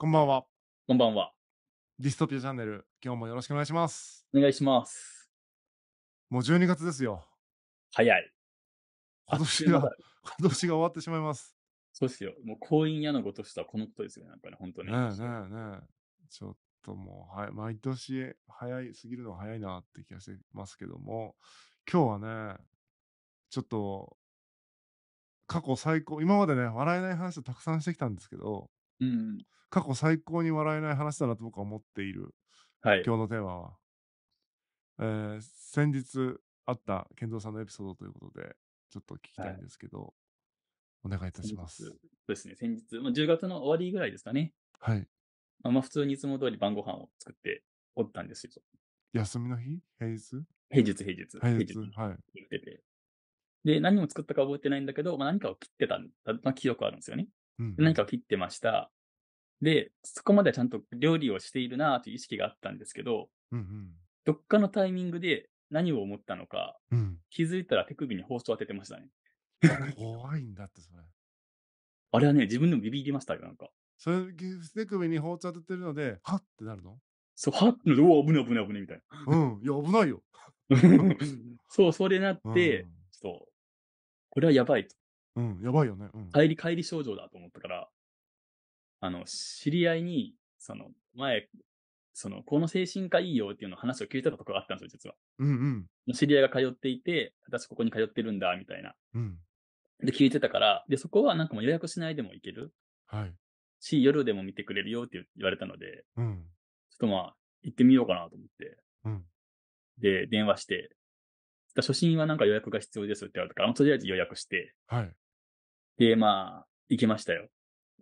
こんばんは。こんばんは。ディストピアチャンネル、今日もよろしくお願いします。お願いします。もう12月ですよ。早い。今年が、今年が終わってしまいます。そうですよ。もう婚姻屋のごとしたはこのことですよね。なんかね、本当ねに。えねえねえ。ちょっともう、はい、毎年早い、すぎるのが早いなって気がしてますけども、今日はね、ちょっと、過去最高、今までね、笑えない話をたくさんしてきたんですけど、うん。過去最高に笑えない話だなと僕は思っている、はい、今日のテーマは、えー、先日あった健三さんのエピソードということでちょっと聞きたいんですけど、はい、お願いいたしますそうですね先日、まあ、10月の終わりぐらいですかねはい、まあ、まあ普通にいつも通り晩ご飯を作っておったんですよ休みの日平日平日平日平日はいててで、何を作ったか覚えてないんだけど、まあ、何かを切ってたんだ、まあ、記憶あるんですよね。うん、何かを切ってました。で、そこまではちゃんと料理をしているなという意識があったんですけど、うんうん、どっかのタイミングで何を思ったのか、うん、気づいたら手首に包装当ててましたね。怖いんだってそれ。あれはね、自分でもビビりましたよ、なんか。それ、手首に包丁当ててるので、はってなるのそう、はってなる、お危ない危ない危ないみたいな。うん、いや、危ないよ。そう、それなって、うん、ちょっと、これはやばいと。うん、やばいよね。うん、帰り、帰り症状だと思ったから、あの、知り合いに、その、前、その、この精神科いいよっていうの話を聞いたところがあったんですよ、実は。うんうん。知り合いが通っていて、私ここに通ってるんだ、みたいな。うん。で、聞いてたから、で、そこはなんかもう予約しないでも行ける。はい。し、夜でも見てくれるよって言われたので、うん。ちょっとまあ、行ってみようかなと思って。うん。で、電話して、初心はなんか予約が必要ですって言われたから、とりあえず予約して。はい。で、まあ、行きましたよ。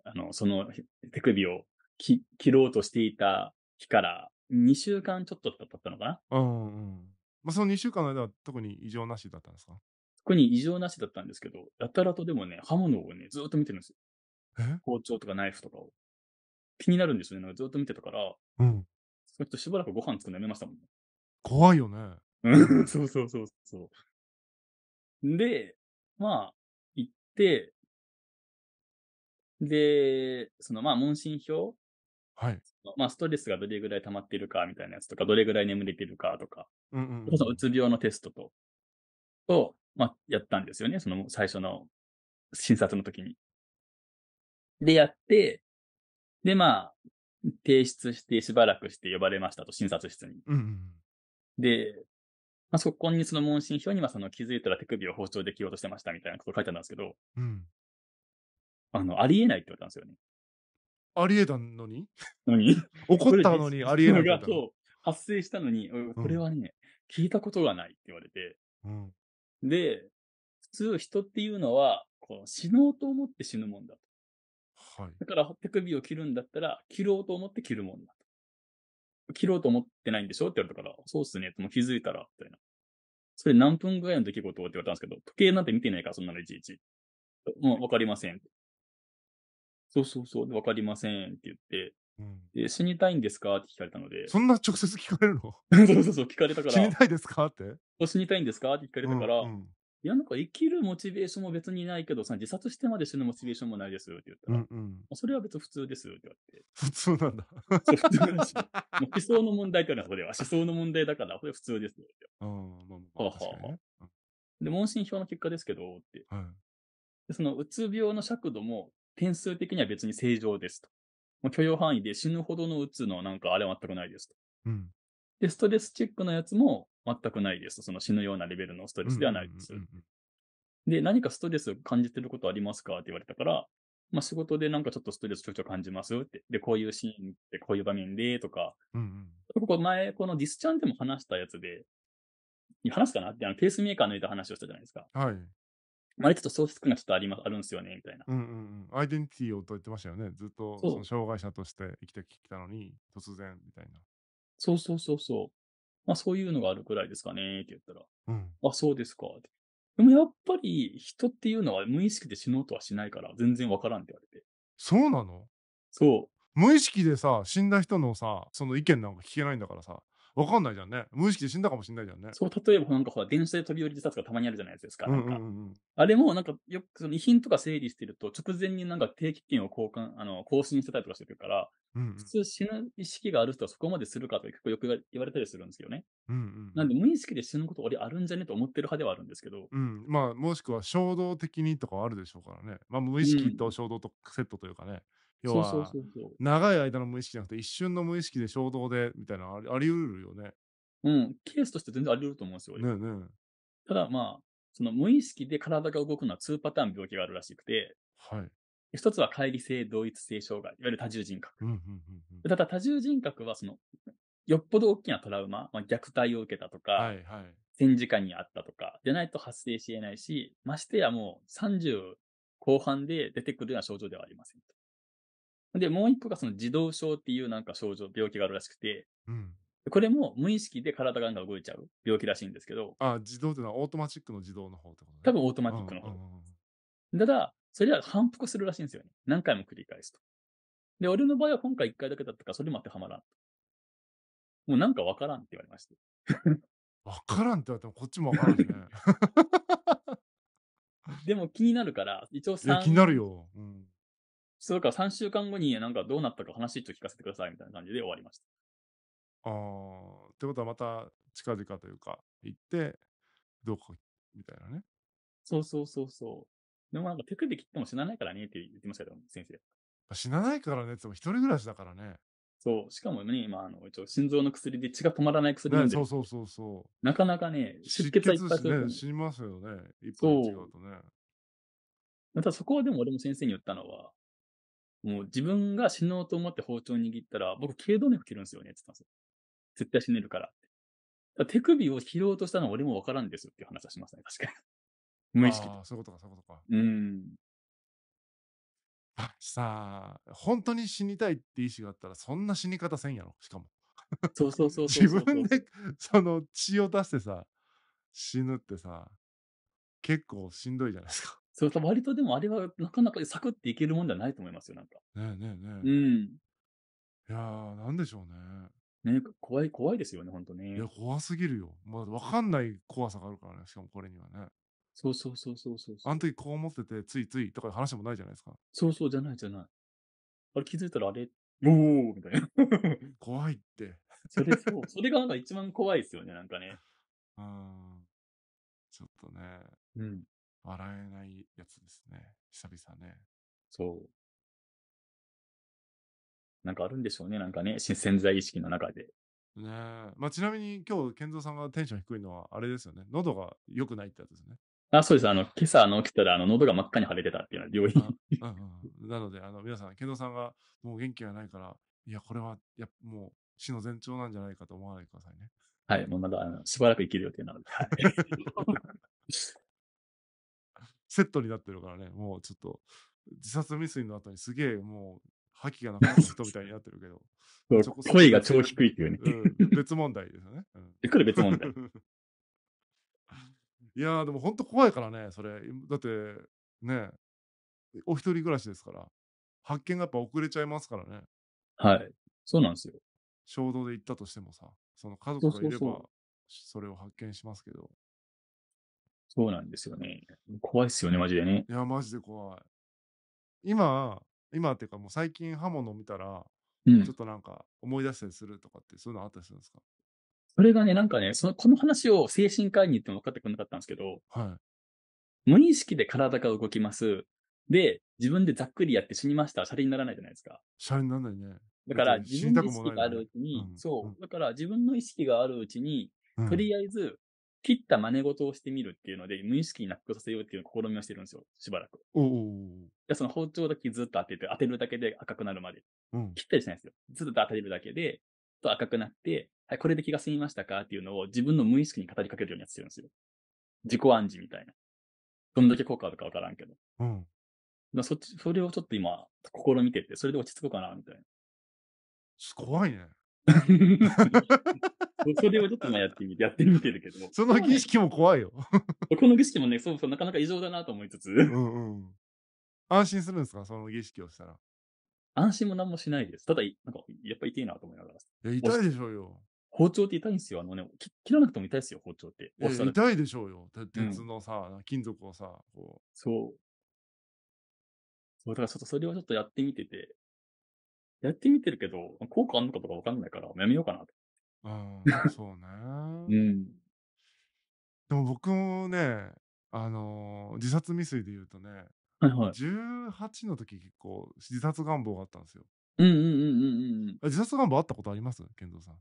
あの、その手首を切ろうとしていた日から2週間ちょっと経ったのかなうんうん。まあ、その2週間の間は特に異常なしだったんですか特に異常なしだったんですけど、やたらとでもね、刃物をね、ずっと見てるんですよ。包丁とかナイフとかを。気になるんですよね。ずっと見てたから、うん。そっとしばらくご飯作るのやめましたもんね。怖いよね。そうそうそうそう。で、まあ、行って、で、そのまあ問診票、はい。まあストレスがどれぐらい溜まってるかみたいなやつとか、どれぐらい眠れてるかとか、うんうんうそのうつ病のテストと、を、まあやったんですよね、その最初の診察の時に。で、やって、で、まあ、提出してしばらくして呼ばれましたと、診察室に。うん、で、まあ、そこにその問診票にはその気づいたら手首を包丁で切ろうとしてましたみたいなこと書いてあるんですけど、うん、あの、ありえないって言われたんですよね。ありえたのに何 怒ったのにありえないた発生したのに、これはね、うん、聞いたことがないって言われて。うん、で、普通人っていうのは、こう死のうと思って死ぬもんだと。はい、だから手首を切るんだったら、切ろうと思って切るもんだと。切ろうと思ってないんでしょって言われたから、そうっすねもう気づいたら、みたいな。それ何分ぐらいの出来事って言われたんですけど、時計なんて見てないから、そんなのいちいち。もうわかりません。そうそうそう、わかりませんって言って、うん、で死にたいんですかって聞かれたので。そんな直接聞かれるの そうそうそう、聞かれたから。死にたいですかって死にたいんですかって聞かれたから、うんうん、いや、なんか生きるモチベーションも別にないけどさ、自殺してまで死ぬモチベーションもないですって言ったら、うんうん、それは別に普通ですって言われて。普通なんだ。そう普通なんです思想の問題いうのは、それは思想の問題だから、それは普通ですって ははで、問診票の結果ですけど、って。はいで、そのうつ病の尺度も点数的には別に正常ですと。もう許容範囲で死ぬほどの打つのなんかあれは全くないですと。うん、で、ストレスチェックのやつも全くないです。その死ぬようなレベルのストレスではないです。で、何かストレスを感じてることありますかって言われたから、まあ、仕事でなんかちょっとストレスちょいちょい感じますって。で、こういうシーンってこういう場面で、とか。うんうん、ここ前、このディスチャンでも話したやつで、話すかなって、あの、ペースメーカーのいた話をしたじゃないですか。はい。まあ、ちょっと喪失感がちょっとありまあるんですよね、みたいな。うんうんうん。アイデンティティをと言ってましたよね。ずっとその障害者として生きてきたのに、突然、みたいな。そうそうそうそう。まあ、そういうのがあるくらいですかね、って言ったら。うん。あ、そうですか。でもやっぱり人っていうのは無意識で死のうとはしないから全然わからんって言われて。そうなのそう。無意識でさ、死んだ人のさ、その意見なんか聞けないんだからさ、わかんないじゃんね。無意識で死んだかもしれないじゃんね。そう、例えばなんかほら、電車で飛び降り自殺がたまにあるじゃないですか。か、あれもなんか、よくその遺品とか整理してると、直前になんか定期券を交換、あの、更新してたりとかしてるから、うんうん、普通死ぬ意識がある人はそこまでするかとか結構よく言われたりするんですよね。うんうん、なんで無意識で死ぬこと俺あるんじゃねと思ってる派ではあるんですけど。うん。まあ、もしくは衝動的にとかあるでしょうからね。まあ、無意識と衝動とセットというかね。うん要は長い間の無意識じゃなくて一瞬の無意識で衝動でみたいなあり得るよね。うん、ケースとして全然あり得ると思うんですよ。ねねただまあ、その無意識で体が動くのは2パターン病気があるらしくて、はい、一つは乖離性同一性障害、いわゆる多重人格。ただ多重人格はその、よっぽど大きなトラウマ、まあ、虐待を受けたとか、はいはい、戦時下にあったとか、でないと発生し得ないし、ましてやもう30後半で出てくるような症状ではありませんと。で、もう一個がその自動症っていうなんか症状、病気があるらしくて、うん、これも無意識で体が動いちゃう病気らしいんですけど。ああ、自動というのはオートマチックの自動の方ってことね。多分オートマチックの方。ただ、それは反復するらしいんですよね。何回も繰り返すと。で、俺の場合は今回1回だけだったから、それも当てはまらん。もうなんかわからんって言われまして。わからんって言われても、こっちもわからんね。でも気になるから、一応3。気になるよ。うんそうか、3週間後になんかどうなったか話ちょっと聞かせてくださいみたいな感じで終わりました。ああ、ってことはまた近々というか、行って、どこみたいなね。そうそうそうそう。でもなんか手首切っても死なないからねって言ってましたけど、先生。死なないからねって言っても一人暮らしだからね。そう。しかもね、今、あの、一応心臓の薬で血が止まらない薬なんでね、そうそうそうそう。なかなかね、出血はいっぱいする、ね、死にますよね。一本違うとね。またそこはでも俺も先生に言ったのは、もう自分が死のうと思って包丁握ったら、僕、頸動脈切るんですよね、って言ったんですよ。絶対死ねるから。から手首を切ろうとしたのは俺もわからんですよっていう話はしますね、確かに。無意識で。ああ、そういうことか、そういうことか。うん。さあ、本当に死にたいって意思があったら、そんな死に方せんやろ、しかも。そうそうそうそう自分で、その、血を出してさ、死ぬってさ、結構しんどいじゃないですか。そう、割とでもあれはなかなかサクっていけるもんじゃないと思いますよ、なんか。ねえねえねえ。うん。いやー、なんでしょうね。ね怖い、怖いですよね、本当ね。いや、怖すぎるよ。まあ、わかんない怖さがあるからね、しかもこれにはね。そうそうそうそうそうあの時こう思ってて、ついついとかいう話もないじゃないですか。そうそう、じゃないじゃない。あれ気づいたらあれ、おおみたいな。怖いって。それそう。それがなんか一番怖いですよね、なんかね。う ん。ちょっとね。うん。洗えないやつですね。久々ね。そう。なんかあるんでしょうね、なんかね、潜在意識の中で。ねえ。まあ、ちなみに今日、健三さんがテンション低いのは、あれですよね。喉が良くないってやつですね。あ、そうです。あの、今朝の起きたら、あの、喉が真っ赤に腫れてたっていうのは病院。なので、あの、皆さん、健三さんがもう元気がないから、いや、これは、やもう死の前兆なんじゃないかと思わないでくださいね。はい。もうまだ、あの、しばらく生きる予定なので。セットになってるからね、もうちょっと、自殺未遂の後にすげえもう、覇気がなくなった人 みたいになってるけど。声が超低いっていうね、うん、別問題ですよね。うん、これ別問題。いやでも本当怖いからね、それ。だって、ね、お一人暮らしですから、発見がやっぱ遅れちゃいますからね。はい。そうなんですよ。衝動で行ったとしてもさ、その家族がいれば、それを発見しますけど。そうなんですよね。怖いっすよね、マジでね。いや、マジで怖い。今、今っていうかもう最近刃物見たら、うちょっとなんか思い出したりするとかってそういうのあったりするんですかそれがね、なんかね、その、この話を精神科医に言っても分かってくれなかったんですけど、は無意識で体が動きます。で、自分でざっくりやって死にました。シャレにならないじゃないですか。シャレにならないね。だから自分の意識があるうちに、うそう、だから自分の意識があるうちに、うとりあえず切った真似事をしてみるっていうので、無意識に納得させようっていう試みをしてるんですよ、しばらく。でその包丁だけずっと当てて、当てるだけで赤くなるまで。うん、切ったりしないんですよ。ずっと当てるだけで、と赤くなって、はい、これで気が済みましたかっていうのを自分の無意識に語りかけるようにやってるんですよ。自己暗示みたいな。どんだけ効果あるかわからんけど。うん。だそっち、それをちょっと今、試みてて、それで落ち着くかな、みたいな。すごいね。それをちょっとやってみて、やってみてるけど。その儀式も怖いよ。この儀式もね、そうそう、なかなか異常だなと思いつつ。うんうん。安心するんですかその儀式をしたら。安心も何もしないです。ただ、なんか、やっぱ痛いなと思いながら。いや、痛いでしょうよ。包丁って痛いんですよ。あのね、切らなくても痛いですよ、包丁って。痛いでしょうよ。鉄のさ、うん、金属をさ、こう。そう。そう、だからちょっとそれをちょっとやってみてて、やってみてるけど、効果あんのかとかわかんないから、やめようかなとそうね。うん。でも僕もね、あのー自殺未遂で言うとね、はいはい。18の時結構自殺願望があったんですよ。うんうんうんうんうんあ自殺願望あったことあります健三さん。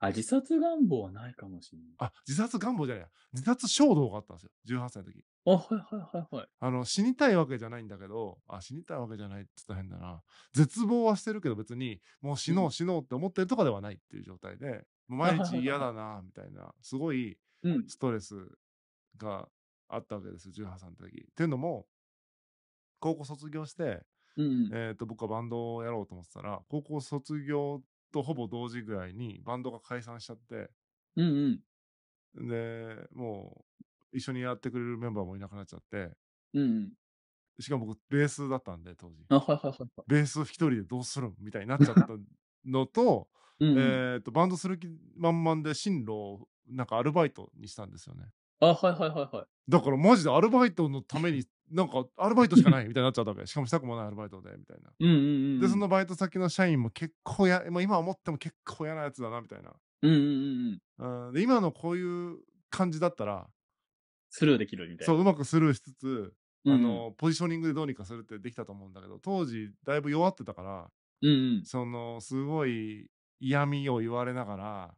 あ、自殺願望はないかもしれない。あ、自殺願望じゃないや。自殺衝動があったんですよ。18歳の時。あ、はいはいはいはい。あの、死にたいわけじゃないんだけど、あ、死にたいわけじゃないって言ったら変だな。絶望はしてるけど別に、もう死のう死のうって思ってるとかではないっていう状態で、う毎日嫌だな、みたいな、すごいストレスがあったわけです18歳の時。っていうのも、高校卒業して、うんうん、えー、と僕はバンドをやろうと思ってたら高校卒業とほぼ同時ぐらいにバンドが解散しちゃって、うんうん、で、もう一緒にやってくれるメンバーもいなくなっちゃって、うんうん、しかも僕、ベースだったんで、当時。あ、はいはいはい、ベース一人でどうするみたいになっちゃったのと、うんうん、えーとバンドする気満々で進路をなんかアルバイトにしたんですよね。あ、はいはいはいはい。だからマジでアルバイトのために、なんかアルバイトしかないみたいになっちゃうわけ。しかもしたくもないアルバイトで、みたいな。うんうんうんで、そのバイト先の社員も結構や、まあ、今思っても結構嫌なやつだな、みたいな。うんうんうんうん。で、今のこういう感じだったら、スルーできるみたいな。そう、うまくスルーしつつ、あの、うん、ポジショニングでどうにかするってできたと思うんだけど、当時だいぶ弱ってたから、うんうん、その、すごい嫌味を言われながら、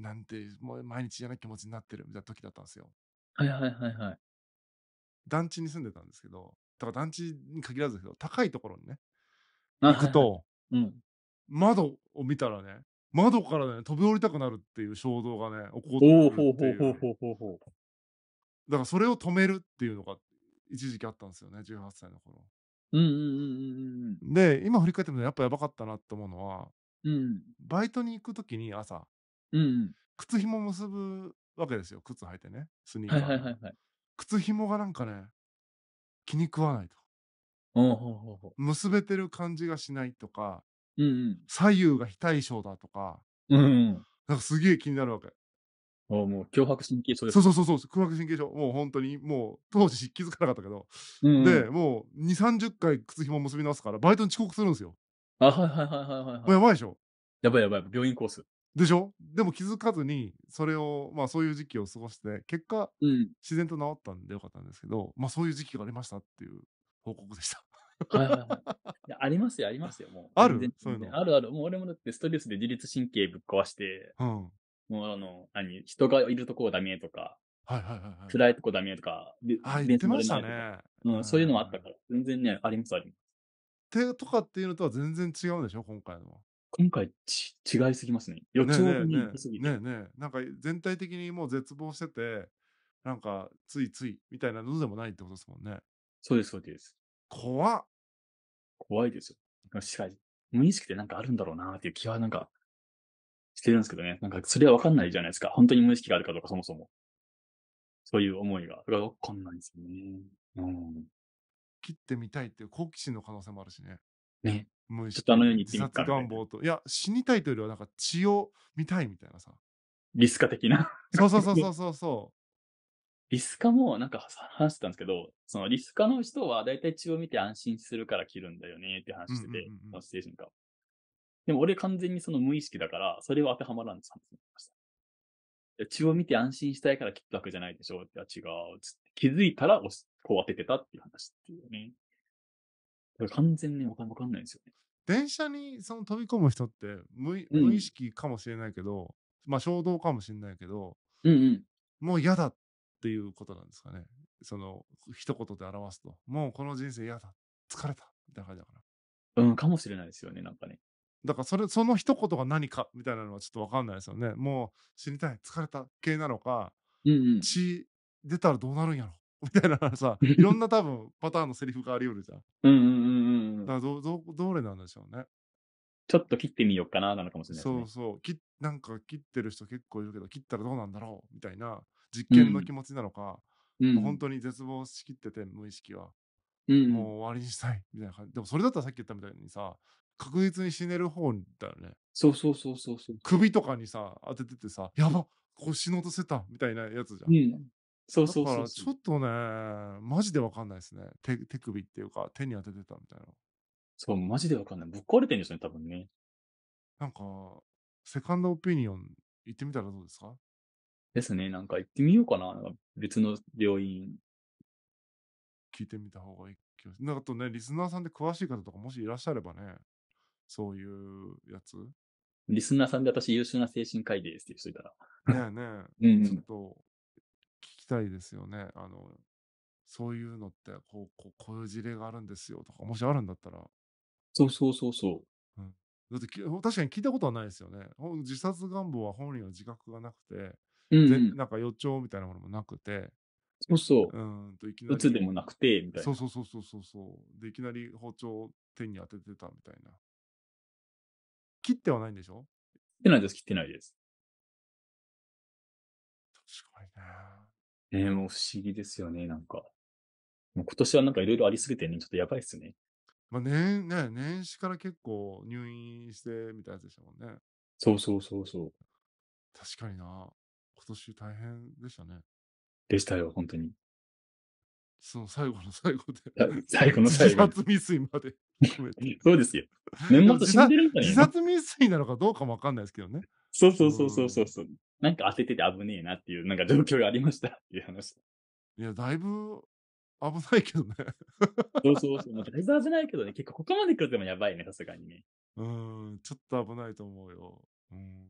なんて、もう毎日嫌な気持ちになってるみたいな時だったんですよ。はいはいはいはい。団地に住んでたんですけど、だから団地に限らずですけど、高いところにね、行はくいはい。と、うん。窓を見たらね、窓からね、飛び降りたくなるっていう衝動がね、起こってくるっていうだからそれを止めるっていうのが一時期あったんですよね、18歳の頃。うんうんうんで、今振り返ってみるとやっぱやばかったなと思うのは、うん。バイトに行くときに朝、うん。靴紐結ぶわけですよ。靴履いてね。スニーカー。はいはいはい、はい。靴紐がなんかね、気に食わないと。おほほほ結べてる感じがしないとか、うんうん、左右が非対称だとか、うん、うん、なんかすげえ気になるわけ。おもう脅迫神経症です。そうそうそうそう、脅迫神経症。もう本当に、もう当時気づかなかったけど、うんうん、で、もう2、30回靴紐結び直すから、バイトに遅刻するんですよ。あ、はいはいはいはいはい、はい。もうやばいでしょ。やばいやばい、病院コース。でしょでも気づかずに、それを、まあそういう時期を過ごして、結果、うん、自然と治ったんでよかったんですけど、まあそういう時期がありましたっていう報告でした。はいはいはい、ありますよ、ありますよ、もう。あるそういうの。あるある。もう俺もだってストレスで自律神経ぶっ壊して、うん、もうあの、何、人がいるとこダメとか、はいはいはいはい、暗いとこダメとか、はあ言ってましたね、うんはい、そういうのもあったから、全然ね、ありますあります。てとかっていうのとは全然違うんでしょ、今回の。今回ち、違いすぎますね。予兆にすぎて。ねえねえねえなんか全体的にもう絶望してて、なんか、ついついみたいなのでもないってことですもんね。そうです、そうです。怖っ怖いですよ。しかし、無意識でなんかあるんだろうなっていう気はなんか、してるんですけどね。なんか、それはわかんないじゃないですか。本当に無意識があるかどうか、そもそも。そういう思いが。分かんないですよね。うん。切ってみたいっていう好奇心の可能性もあるしね。ね。無っとあのように言ってみた、ね、願望と。いや、死にたいというよりは、なんか血を見たいみたいなさ。リスカ的な。そうそうそうそうそう。リスカもなんか話してたんですけど、そのリスカの人は大体血を見て安心するから切るんだよねって話してて、うんうんうん、でも俺完全にその無意識だから、それは当てはまらんです話血を見て安心したいから切ったわけじゃないでしょって、違う。気づいたらこう当ててたっていう話っていうね。完全にわかんないんですよね。電車にその飛び込む人って無無意識かもしれないけど、うん、まあ衝動かもしれないけど、うんうん、もう嫌だっていうことなんですかね。その一言で表すと、もうこの人生嫌だ、疲れたみたいな感じだから。うん、かもしれないですよね、なんかね。だからそれその一言が何かみたいなのはちょっと分かんないですよね。もう死にたい、疲れた系なのか、うんうん、血出たらどうなるんやろ みたいなさ、いろんな多分パターンのセリフがありうるじゃん。うんうんうんうん。だからど、ど、どれなんでしょうね。ちょっと切ってみようかな、なのかもしれない、ね、そうそう。きなんか切ってる人結構いるけど、切ったらどうなんだろうみたいな実験の気持ちなのか、うん、もう本当に絶望しきってて、無意識は。うん、もう終わりにしたいみたいな感じ。でもそれだったらさっき言ったみたいにさ、確実に死ねる方だよね。そうそうそうそうそう。首とかにさ、当てててさ、やばこう死のうとせたみたいなやつじゃん。うん、そうそうそうちょっとね、マジでわかんないですね。手手首っていうか、手に当ててたみたいな。そう、マジでわかんない。ぶっ壊れてるんですね、多分ね。なんか、セカンドオピニオン行ってみたらどうですかですね。なんか行ってみようかな。別の病院。聞いてみた方がいいなんかとね、リスナーさんで詳しい方とかもしいらっしゃればね、そういうやつ。リスナーさんで私優秀な精神科医ですって言う人いたら。ねえねえ、うんうん、ちょっとたいですよね。あの、そういうのって、こう、こうこういう事例があるんですよとか、もしあるんだったら。そうそうそうそう。うん、だって確かに聞いたことはないですよね。自殺願望は本人は自覚がなくて、うん、うん。なんか予兆みたいなものもなくて、そうそう。うんといきなり、うつでもなくて、みたいそうな。そうそうそうそうそう、でいきなり包丁を手に当ててたみたいな。切ってはないんでしょ切ってないです、切ってないです。確かにね。ねえ、もう不思議ですよね、なんか。もう今年はなんかいろいろありすぎてね、ちょっとやばいっすね。まあ、年、ね、年始から結構入院してみたいなやつでしたもんね。そうそうそうそう。確かにな。今年大変でしたね。でしたよ、本当に。その最後の最後で。最後の最後。自殺未遂まで。そうですよ。年末死んでるんた自殺未遂なのかどうかもわかんないですけどね。そうそうそうそうそうそなんか焦ってて危ねえなっていう、なんか状況がありましたっていう話。いや、だいぶ危ないけどね。そうそうそう。まあ、だいぶ危ないけどね、結構ここまで来るでもやばいね、さすがにね。うん、ちょっと危ないと思うよ。うん、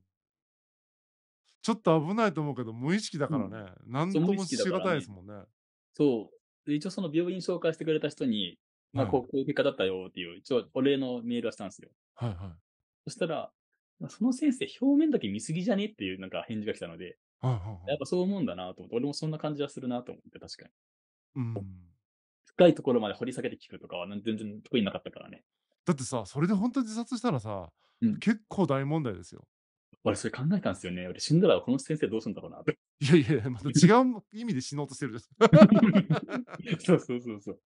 ちょっと危ないと思うけど、無意識だからね。うん、何ともしがたいですもんね。そう。一応その病院紹介してくれた人に、まあ、こういう結果だったよっていう、一応お礼のメールはしたんですよ。はいはい。そしたら、その先生表面だけ見すぎじゃねっていうなんか返事が来たので、やっぱそう思うんだなと思って、俺もそんな感じはするなと思って、確かに。うん。深いところまで掘り下げて聞くとかは全然得意なかったからね。だってさ、それで本当に自殺したらさ、うん、結構大問題ですよ。俺、それ考えたんですよね。俺、死んだらこの先生どうするんだろうなって。いやいや、また違う意味で死のうとしてるでゃ そうそうそうそう。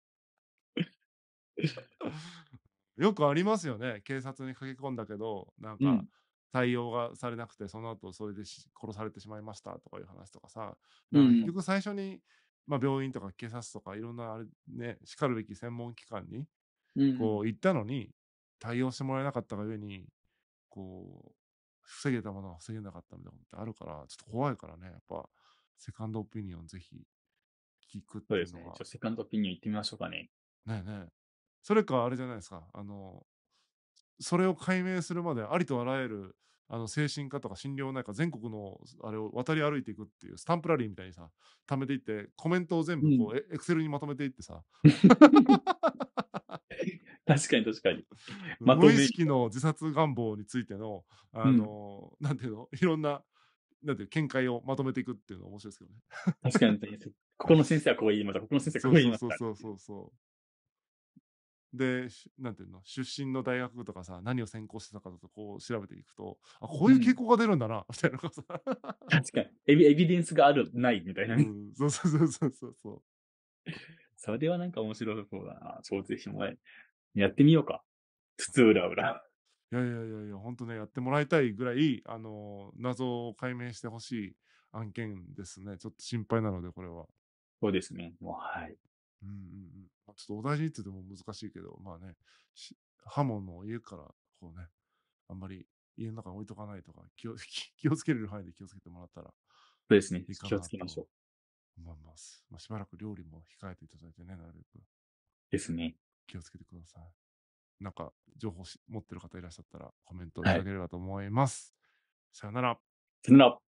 よくありますよね。警察に駆け込んだけど、なんか、うん対応がされなくて、その後それで殺されてしまいましたとかいう話とかさ、か結局最初に、まあ、病院とか警察とかいろんなあれ、ね、しかるべき専門機関にこう行ったのに、対応してもらえなかったがゆえに、こう、防げたものは防げなかったみたいなことってあるから、ちょっと怖いからね、やっぱ、セカンドオピニオンぜひ聞くっていうのはそうですね。セカンドオピニオン行ってみましょうかね。ねえねえ。それか、あれじゃないですか。あの、それを解明するまでありとあらゆるあの精神科とか心療内科全国のあれを渡り歩いていくっていうスタンプラリーみたいにさ貯めていってコメントを全部こう、エクセルにまとめていってさ確かに確かに、ま、無意識の自殺願望についてのあの、うん、なんていうのいろんななんていう見解をまとめていくっていうの面白いですけどね確かに ここの先生はこう言いましたここの先生はこう言いましたそうそうそうそうで、なんていうの、出身の大学とかさ、何を専攻してたかとこう調べていくと、あ、こういう傾向が出るんだな、うん、みたいなさ。確かにエビ。エビデンスがある、ないみたいな、ね、うん。そうそうそうそうそうそう。それはなんか面白そうだな。そう、ぜひもやってみようか。つつうらうら。いやいやいやいや、本当ね、やってもらいたいぐらい、あの、謎を解明してほしい案件ですね。ちょっと心配なので、これは。そうですね。もう、はい。うんうんうん。ちょっとお大事にって言っても難しいけど、まあね、刃物を家からこうね、あんまり家の中に置いとかないとか気を、気をつける範囲で気をつけてもらったらそうですね、気をつけましょう。思います。まあ、しばらく料理も控えていただいてね、なるべく。ですね。気をつけてください。なんか、情報し持ってる方いらっしゃったらコメントいただければと思います。はい、さよなら。さよなら。